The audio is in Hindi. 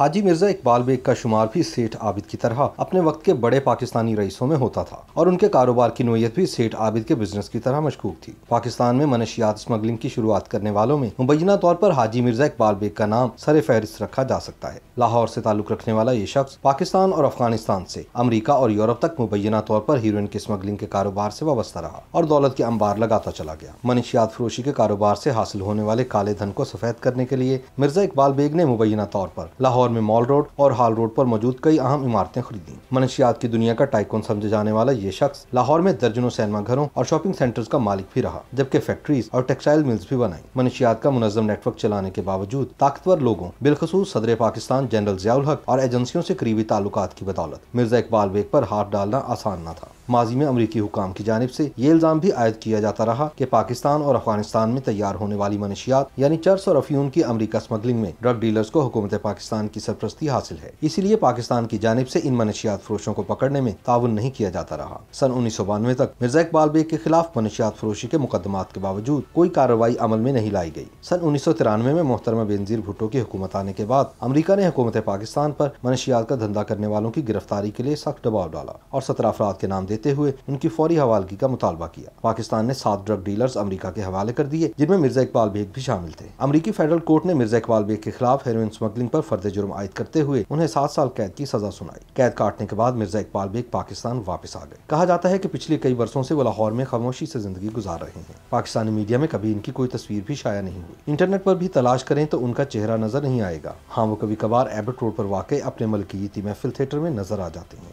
हाजी मिर्जा इकबाल बेग का शुमार भी सेठ आबिद की तरह अपने वक्त के बड़े पाकिस्तानी रईसों में होता था और उनके कारोबार की नोयत भी सेठ आबिद के बिजनेस की तरह मशकूक थी पाकिस्तान में मनशियात स्मगलिंग की शुरुआत करने वालों में मुबैना तौर पर हाजी मिर्जा इकबाल बेग का नाम सर फहरिस्त रखा जा सकता है लाहौर से ताल्लुक रखने वाला ये शख्स पाकिस्तान और अफगानिस्तान से अमरीका और यूरोप तक मुबैना तौर पर हीरोइन की स्मगलिंग के कारोबार से वाबस्ता रहा और दौलत के अंबार लगाता चला गया मनशियात फरोशी के कारोबार से हासिल होने वाले काले धन को सफेद करने के लिए मिर्जा इकबाल बेग ने मुबैना तौर पर लाहौर लाहौर में मॉल रोड और हाल रोड पर मौजूद कई अहम इमारतें खरीदी मनशियात की दुनिया का टाइकोन समझे जाने वाला ये शख्स लाहौर में दर्जनों सिनेमा घरों और शॉपिंग सेंटर्स का मालिक भी रहा जबकि फैक्ट्रीज और टेक्सटाइल मिल्स भी बनाई मनशियात का मुनजम नेटवर्क चलाने के बावजूद ताकतवर लोगों बिलखसूस सदर पाकिस्तान जनरल जयाल हक और एजेंसियों से करीबी ताल्लुक की बदौलत मिर्जा इकबाल बेग पर हाथ डालना आसान न था माजी में अमरीकी हुकाम की जानब से ये इल्ज़ाम भी आयद किया जाता रहा कि पाकिस्तान और अफगानिस्तान में तैयार होने वाली मनशियात यानी चर्स और अफ्यून की अमरीका स्मगलिंग में ड्रग डीलर्स को हुकूमत पाकिस्तान की सरप्रस्ती हासिल है इसीलिए पाकिस्तान की जानब से इन मनशियात फरोशों को पकड़ने में ताउन नहीं किया जाता रहा सन उन्नीस सौ बानवे तक मिर्जा इकबाल बेग के खिलाफ मनशियात फरोशी के मुकदमा के बावजूद कोई कार्रवाई अमल में नहीं लाई गई सन उन्नीस सौ तिरानवे में मोहतरमा बेनजीर भुट्टो की हुकूमत आने के बाद अमरीका ने हुकूमत पाकिस्तान पर मनशियात का धंधा करने वालों की गिरफ्तारी के लिए सख्त दबाव डाला और सत्रह अफराद के नाम देते देते हुए उनकी फौरी हवालगी का मुतालबा किया पाकिस्तान ने सात ड्रग डीलर्स अमरीका के हवाले कर दिए जिनमें मिर्जा इकबाल बेग भी शामिल थे अमरीकी फेडरल कोर्ट ने मिर्जा इकबाल बेग के खिलाफ हेरोइन स्मगलिंग पर फर्द जुर्म आयद करते हुए उन्हें सात साल कैद की सजा सुनाई कैद काटने के बाद मिर्जा इकबाल बेग पाकिस्तान वापस आ गए कहा जाता है की पिछले कई वर्षों से वो लाहौर में खामोशी से जिंदगी गुजार रहे हैं पाकिस्तानी मीडिया में कभी इनकी कोई तस्वीर भी शाया नहीं हुई इंटरनेट पर भी तलाश करें तो उनका चेहरा नजर नहीं आएगा हाँ वो कभी कभार एबट रोड पर वाकई अपने मलकी महफिल थिएटर में नजर आ जाते हैं